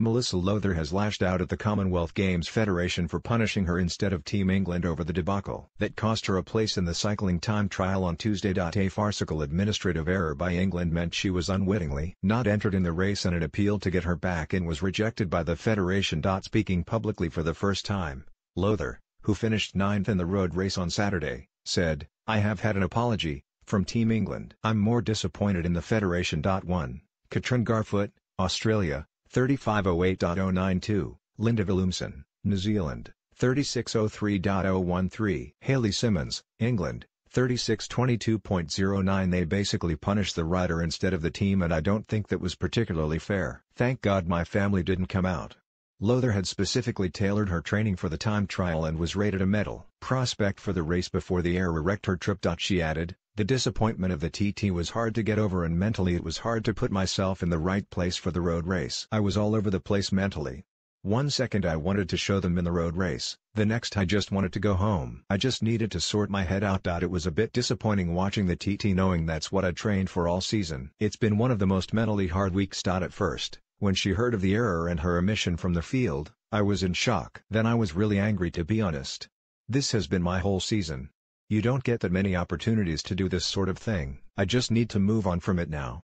Melissa Lowther has lashed out at the Commonwealth Games Federation for punishing her instead of Team England over the debacle that cost her a place in the cycling time trial on Tuesday. A farcical administrative error by England meant she was unwittingly not entered in the race and an appeal to get her back in was rejected by the federation. Speaking publicly for the first time, Lowther, who finished ninth in the road race on Saturday, said, I have had an apology, from Team England. I'm more disappointed in the federation. 1. Katrin Garfoot, Australia, 3508.092, Linda Willumsen, New Zealand, 3603.013 Haley Simmons, England, 3622.09 They basically punished the rider instead of the team and I don't think that was particularly fair. Thank God my family didn't come out. Lother had specifically tailored her training for the time trial and was rated a medal prospect for the race before the air wrecked her trip. She added, The disappointment of the TT was hard to get over and mentally it was hard to put myself in the right place for the road race. I was all over the place mentally. One second I wanted to show them in the road race, the next I just wanted to go home. I just needed to sort my head out. It was a bit disappointing watching the TT knowing that's what I trained for all season. It's been one of the most mentally hard weeks. At first, when she heard of the error and her omission from the field, I was in shock. Then I was really angry to be honest. This has been my whole season. You don't get that many opportunities to do this sort of thing. I just need to move on from it now.